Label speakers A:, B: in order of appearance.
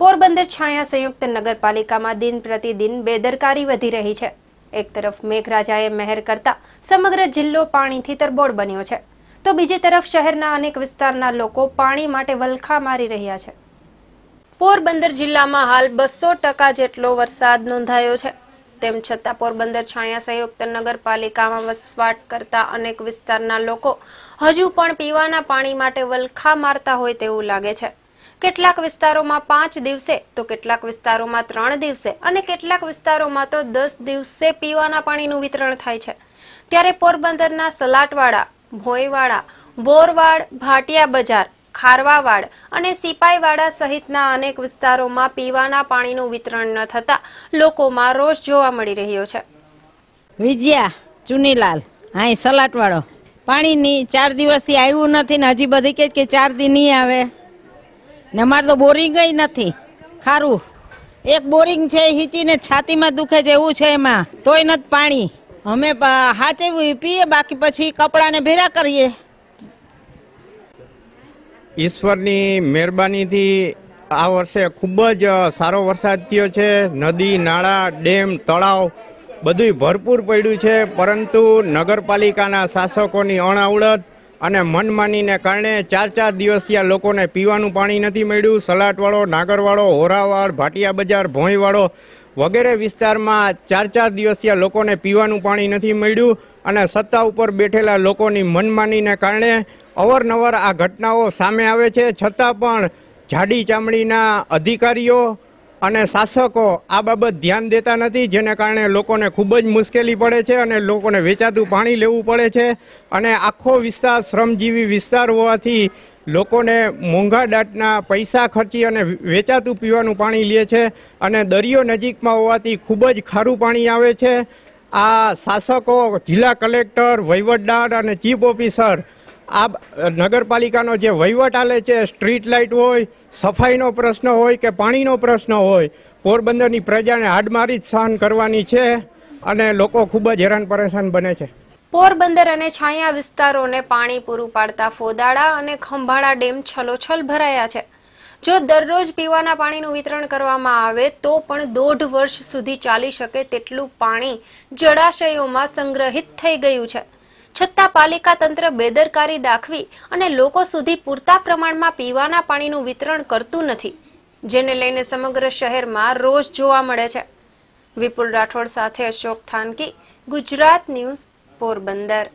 A: પોરબંદર છાયા સંયુક્ત નગરપાલિકામાં દિન પ્રતિદિન બેદરકારી વધી રહી છે એક તરફ મેઘરાજાએ મહેર કરતા સમગ્ર જિલ્લો પાણીથી તરબોળ બન્યો છે તો બીજી તરફ શહેરના અનેક વિસ્તારના લોકો પાણી માટે વલખા મારી રહ્યા છે પોરબંદર જિલ્લામાં હાલ બસો ટકા જેટલો વરસાદ નોંધાયો છે તેમ છતાં પોરબંદર છાયા સંયુક્ત નગરપાલિકામાં વસવાટ કરતા અનેક વિસ્તારના લોકો હજુ પણ પીવાના પાણી માટે વલખા મારતા હોય તેવું લાગે છે કેટલાક વિસ્તારોમાં પાંચ દિવસે તો કેટલાક વિસ્તારોમાં ત્રણ દિવસે અને કેટલાક વિસ્તારોમાં તો દસ દિવસે પીવાના પાણીનું વિતરણ થાય છે ત્યારે પોરબંદરના સલાટવાડા ભોયવાડા બોરવાડ ભાટિયા બજાર ખારવાવાડ અને સિપાઈવાડા સહિતના અનેક વિસ્તારોમાં પીવાના પાણીનું વિતરણ ન થતા લોકોમાં રોષ જોવા મળી રહ્યો છે
B: વિજયા ચુનીલાલ હા સલાટવાડો પાણીની ચાર દિવસથી આવ્યું નથી ને હજી બધી કે ચાર દિન નહીં આવે ને અમારે તો બોરિંગ નથી ખારું એક બોરિંગ છે હિચીને છાતીમાં દુખે છે એવું છે એમાં તોય નથી પાણી અમે હાચવી પીએ બાકી પછી કપડાને ભેરા કરીએ
C: ઈશ્વરની મહેરબાનીથી આ વર્ષે ખૂબ જ સારો વરસાદ થયો છે નદી નાળા ડેમ તળાવ બધું ભરપૂર પડ્યું છે પરંતુ નગરપાલિકાના શાસકોની અણઆવડત અને મનમાનીને કારણે ચાર ચાર દિવસથી આ લોકોને પીવાનું પાણી નથી મળ્યું સલાટવાળો નાગરવાળો હોરાવાડ ભાટિયા બજાર ભોંયવાળો વગેરે વિસ્તારમાં ચાર ચાર દિવસથી આ લોકોને પીવાનું પાણી નથી મળ્યું અને સત્તા ઉપર બેઠેલા લોકોની મનમાનીને કારણે અવારનવાર આ ઘટનાઓ સામે આવે છે છતાં પણ જાડી ચામડીના અધિકારીઓ અને શાસકો આ બાબત ધ્યાન દેતા નથી જેને કારણે લોકોને ખૂબ જ મુશ્કેલી પડે છે અને લોકોને વેચાતું પાણી લેવું પડે છે અને આખો વિસ્તાર શ્રમજીવી વિસ્તાર હોવાથી લોકોને મોંઘા દાંટના પૈસા ખર્ચી અને વેચાતું પીવાનું પાણી લે છે અને દરિયો નજીકમાં હોવાથી ખૂબ જ ખારું પાણી આવે છે આ શાસકો જિલ્લા કલેક્ટર વહીવટદાર અને ચીફ ઓફિસર આ નગરપાલિકાનો જે વહીવટ આલે છે સ્ટ્રીટ લાઇટ હોય સફાઈનો પ્રશ્ન હોય કે પાણીનો પ્રશ્ન હોય પોરબંદરની પ્રજાને હાડમારી જ સહન કરવાની છે અને લોકો ખૂબ જ હેરાન પરેશાન બને છે
A: પોરબંદર અને છાંયા વિસ્તારોને પાણી પૂરું પાડતા ફોદાળા અને ખંભાળા ડેમ છલોછલ ભરાયા છે જો દરરોજ પીવાના પાણીનું વિતરણ કરવામાં આવે તો પણ દોઢ વર્ષ સુધી ચાલી શકે તેટલું પાણી જળાશયોમાં સંગ્રહિત થઈ ગયું છે છતાં પાલિકા તંત્ર બેદરકારી દાખવી અને લોકો સુધી પૂરતા પ્રમાણમાં પીવાના પાણીનું વિતરણ કરતું નથી જેને લઈને સમગ્ર શહેરમાં રોષ જોવા મળે છે વિપુલ રાઠોડ સાથે અશોક થાનકી ગુજરાત ન્યૂઝ પોરબંદર